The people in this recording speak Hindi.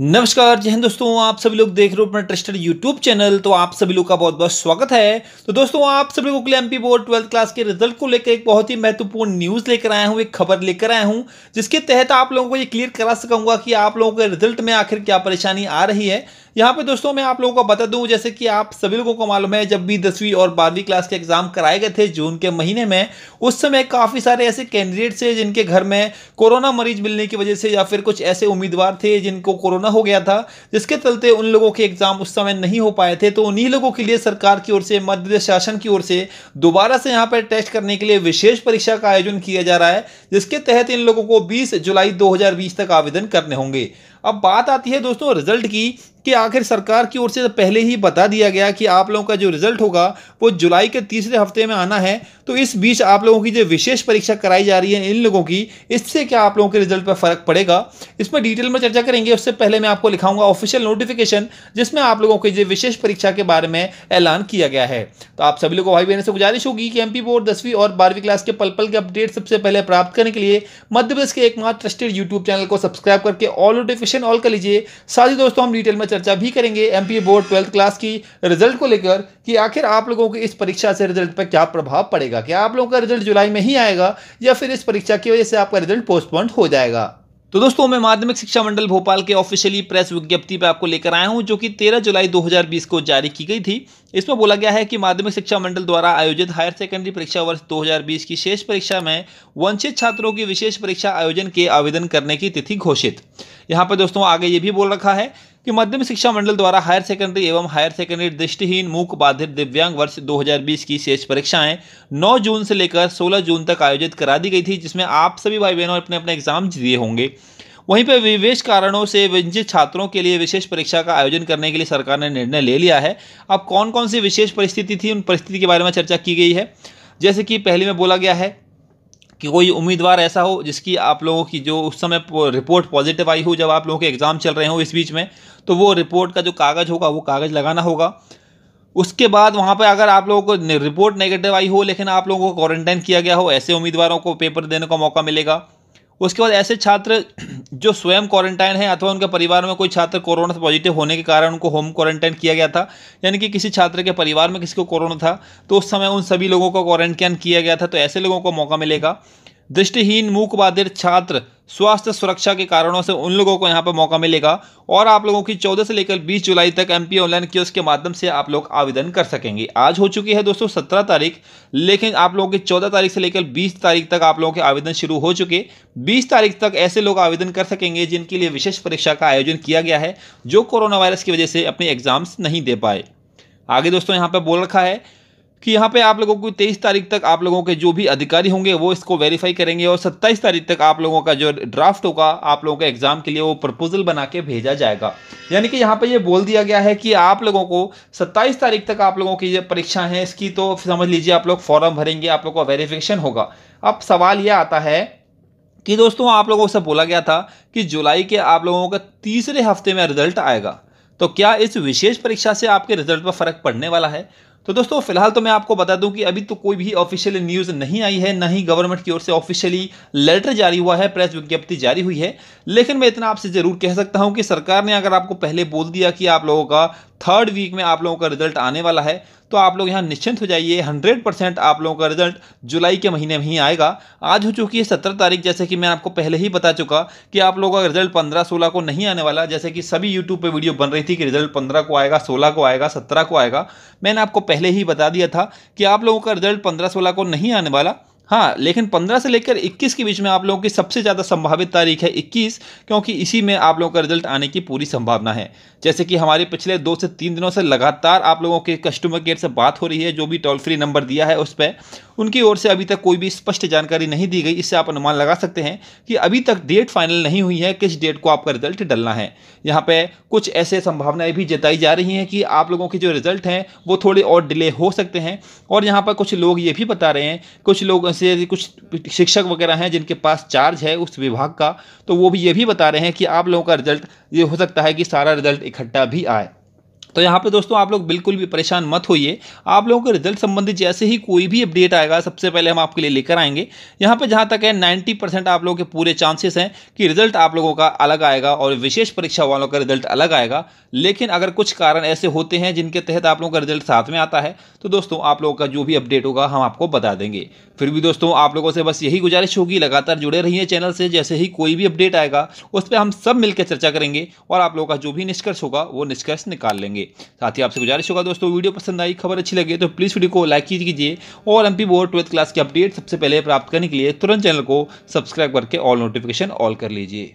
नमस्कार जय हिंद दोस्तों आप सभी लोग देख रहे हो अपना ट्रस्टेड यूट्यूब चैनल तो आप सभी लोग का बहुत बहुत स्वागत है तो दोस्तों आप सभी लोगों के लिए एमपी बोर्ड ट्वेल्थ क्लास के रिजल्ट को लेकर एक बहुत ही महत्वपूर्ण न्यूज़ लेकर आया हूँ एक खबर लेकर आया हूँ जिसके तहत आप लोगों को ये क्लियर करा सकूंगा कि आप लोगों के रिजल्ट में आखिर क्या परेशानी आ रही है यहाँ पे दोस्तों मैं आप लोगों को बता दूं जैसे कि आप सभी लोगों को मालूम है जब भी दसवीं और बारहवीं क्लास के एग्जाम कराए गए थे जून के महीने में उस समय काफ़ी सारे ऐसे कैंडिडेट्स थे जिनके घर में कोरोना मरीज मिलने की वजह से या फिर कुछ ऐसे उम्मीदवार थे जिनको कोरोना हो गया था जिसके चलते उन लोगों के एग्जाम उस समय नहीं हो पाए थे तो उन्हीं लोगों के लिए सरकार की ओर से मध्य शासन की ओर से दोबारा से यहाँ पर टेस्ट करने के लिए विशेष परीक्षा का आयोजन किया जा रहा है जिसके तहत इन लोगों को बीस जुलाई दो तक आवेदन करने होंगे अब बात आती है दोस्तों रिजल्ट की कि आखिर सरकार की ओर से पहले ही बता दिया गया कि आप लोगों का जो रिजल्ट होगा वो जुलाई के तीसरे हफ्ते में आना है तो इस बीच आप लोगों की जो विशेष परीक्षा कराई जा रही है इन लोगों की इससे क्या आप लोगों के रिजल्ट पर फर्क पड़ेगा इसमें डिटेल में चर्चा करेंगे उससे पहले मैं आपको लिखाऊंगा ऑफिशियल नोटिफिकेशन जिसमें आप लोगों की जो विशेष परीक्षा के बारे में ऐलान किया गया है तो आप सभी लोगों भाई बहन से गुजारिश होगी कि एम बोर्ड दसवीं और बारहवीं क्लास के पल पल के अपडेट सबसे पहले प्राप्त करने के लिए मध्य प्रदेश के एकमात्र ट्रस्टेड यूट्यूब चैनल को सब्सक्राइब करके ऑल नोटिफिकेशन सेशन ऑल कर लीजिए साथ ही दोस्तों हम डिटेल में चर्चा भी करेंगे एम बोर्ड ट्वेल्थ क्लास की रिजल्ट को लेकर कि आखिर आप लोगों के इस परीक्षा से रिजल्ट पर क्या प्रभाव पड़ेगा क्या आप लोगों का रिजल्ट जुलाई में ही आएगा या फिर इस परीक्षा की वजह से आपका रिजल्ट पोस्टपोन हो जाएगा तो दोस्तों मैं माध्यमिक शिक्षा मंडल भोपाल के ऑफिशियली प्रेस विज्ञप्ति पर आपको लेकर आया हूं जो कि 13 जुलाई 2020 को जारी की गई थी इसमें बोला गया है कि माध्यमिक शिक्षा मंडल द्वारा आयोजित हायर सेकेंडरी परीक्षा वर्ष 2020 की शेष परीक्षा में वंचित छात्रों की विशेष परीक्षा आयोजन के आवेदन करने की तिथि घोषित यहाँ पर दोस्तों आगे ये भी बोल रखा है कि मध्यम शिक्षा मंडल द्वारा हायर सेकेंडरी एवं हायर सेकेंडरी दृष्टिहीन मूक बाधित दिव्यांग वर्ष 2020 की शेष परीक्षाएं 9 जून से लेकर 16 जून तक आयोजित करा दी गई थी जिसमें आप सभी भाई बहनों अपने अपने एग्जाम दिए होंगे वहीं पर विवेश कारणों से वंचित छात्रों के लिए विशेष परीक्षा का आयोजन करने के लिए सरकार ने निर्णय ले लिया है अब कौन कौन सी विशेष परिस्थिति थी उन परिस्थिति के बारे में चर्चा की गई है जैसे कि पहले में बोला गया है कि कोई उम्मीदवार ऐसा हो जिसकी आप लोगों की जो उस समय रिपोर्ट पॉजिटिव आई हो जब आप लोगों के एग्ज़ाम चल रहे हो इस बीच में तो वो रिपोर्ट का जो कागज़ होगा वो कागज़ लगाना होगा उसके बाद वहाँ पर अगर आप लोगों को रिपोर्ट नेगेटिव आई हो लेकिन आप लोगों को क्वारंटाइन किया गया हो ऐसे उम्मीदवारों को पेपर देने का मौका मिलेगा उसके बाद ऐसे छात्र जो स्वयं क्वारंटाइन है अथवा उनके परिवार में कोई छात्र कोरोना पॉजिटिव होने के कारण उनको होम क्वारंटाइन किया गया था यानी कि किसी छात्र के परिवार में किसी को कोरोना था तो उस समय उन सभी लोगों को क्वारंटाइन किया गया था तो ऐसे लोगों को मौका मिलेगा दृष्टिहीन मूक बाधित छात्र स्वास्थ्य सुरक्षा के कारणों से उन लोगों को यहाँ पर मौका मिलेगा और आप लोगों की 14 से लेकर 20 जुलाई तक एम पी ऑनलाइन क्यूज के माध्यम से आप लोग आवेदन कर सकेंगे आज हो चुकी है दोस्तों 17 तारीख लेकिन आप लोगों की 14 तारीख से लेकर 20 तारीख तक आप लोगों के आवेदन शुरू हो चुके 20 तारीख तक ऐसे लोग आवेदन कर सकेंगे जिनके लिए विशेष परीक्षा का आयोजन किया गया है जो कोरोना वायरस की वजह से अपने एग्जाम्स नहीं दे पाए आगे दोस्तों यहाँ पर बोल रखा है कि यहाँ पे आप लोगों को तेईस तारीख तक आप लोगों के जो भी अधिकारी होंगे वो इसको वेरीफाई करेंगे और सत्ताईस तारीख तक आप लोगों का जो ड्राफ्ट होगा आप लोगों के एग्जाम के लिए वो प्रपोजल बना के भेजा जाएगा यानी कि यहाँ पे ये बोल दिया गया है कि आप लोगों को 27 तारीख तक आप लोगों की ये परीक्षा है इसकी तो समझ लीजिए आप लोग फॉर्म भरेंगे आप लोगों का वेरिफिकेशन होगा अब सवाल यह आता है कि दोस्तों आप लोगों से बोला गया था कि जुलाई के आप लोगों का तीसरे हफ्ते में रिजल्ट आएगा तो क्या इस विशेष परीक्षा से आपके रिजल्ट पर फर्क पड़ने वाला है तो दोस्तों फिलहाल तो मैं आपको बता दूं कि अभी तो कोई भी ऑफिशियल न्यूज़ नहीं आई है ना ही गवर्नमेंट की ओर से ऑफिशियली लेटर जारी हुआ है प्रेस विज्ञप्ति जारी हुई है लेकिन मैं इतना आपसे ज़रूर कह सकता हूं कि सरकार ने अगर आपको पहले बोल दिया कि आप लोगों का थर्ड वीक में आप लोगों का रिजल्ट आने वाला है तो आप लोग यहाँ निश्चिंत हो जाइए हंड्रेड परसेंट आप लोगों का रिजल्ट जुलाई के महीने में ही आएगा आज हो चुकी है सत्रह तारीख जैसे कि मैं आपको पहले ही बता चुका कि आप लोगों का रिजल्ट पंद्रह सोलह को नहीं आने वाला जैसे कि सभी यूट्यूब पर वीडियो बन रही थी कि रिजल्ट पंद्रह को आएगा सोलह को आएगा सत्रह को आएगा मैंने आपको पहले ही बता दिया था कि आप लोगों का रिजल्ट पंद्रह सोलह को नहीं आने वाला हाँ लेकिन 15 से लेकर 21 के बीच में आप लोगों की सबसे ज़्यादा संभावित तारीख है 21 क्योंकि इसी में आप लोगों का रिजल्ट आने की पूरी संभावना है जैसे कि हमारे पिछले दो से तीन दिनों से लगातार आप लोगों के कस्टमर केयर से बात हो रही है जो भी टोल फ्री नंबर दिया है उस पर उनकी ओर से अभी तक कोई भी स्पष्ट जानकारी नहीं दी गई इससे आप अनुमान लगा सकते हैं कि अभी तक डेट फाइनल नहीं हुई है किस डेट को आपका रिजल्ट डलना है यहाँ पर कुछ ऐसे संभावनाएँ भी जताई जा रही हैं कि आप लोगों के जो रिजल्ट हैं वो थोड़े और डिले हो सकते हैं और यहाँ पर कुछ लोग ये भी बता रहे हैं कुछ लोग से यदि कुछ शिक्षक वगैरह हैं जिनके पास चार्ज है उस विभाग का तो वो भी ये भी बता रहे हैं कि आप लोगों का रिजल्ट ये हो सकता है कि सारा रिजल्ट इकट्ठा भी आए तो यहाँ पे दोस्तों आप लोग बिल्कुल भी परेशान मत होइए आप लोगों के रिजल्ट संबंधी जैसे ही कोई भी अपडेट आएगा सबसे पहले हम आपके लिए लेकर आएंगे यहाँ पे जहाँ तक है 90 परसेंट आप लोगों के पूरे चांसेस हैं कि रिजल्ट आप लोगों का अलग आएगा और विशेष परीक्षा वालों का रिजल्ट अलग आएगा लेकिन अगर कुछ कारण ऐसे होते हैं जिनके तहत आप लोगों का रिजल्ट साथ में आता है तो दोस्तों आप लोगों का जो भी अपडेट होगा हम आपको बता देंगे फिर भी दोस्तों आप लोगों से बस यही गुजारिश होगी लगातार जुड़े रहिए चैनल से जैसे ही कोई भी अपडेट आएगा उस पर हम सब मिलकर चर्चा करेंगे और आप लोगों का जो भी निष्कर्ष होगा वो निष्कर्ष निकाल लेंगे साथ ही आपसे गुजारिश होगा दोस्तों वीडियो पसंद आई खबर अच्छी लगे तो प्लीज़ वीडियो को लाइक कीजिए और M P board twelfth class की अपडेट सबसे पहले प्राप्त करने के लिए तुरंत चैनल को सब्सक्राइब करके ऑल नोटिफिकेशन ऑल कर लीजिए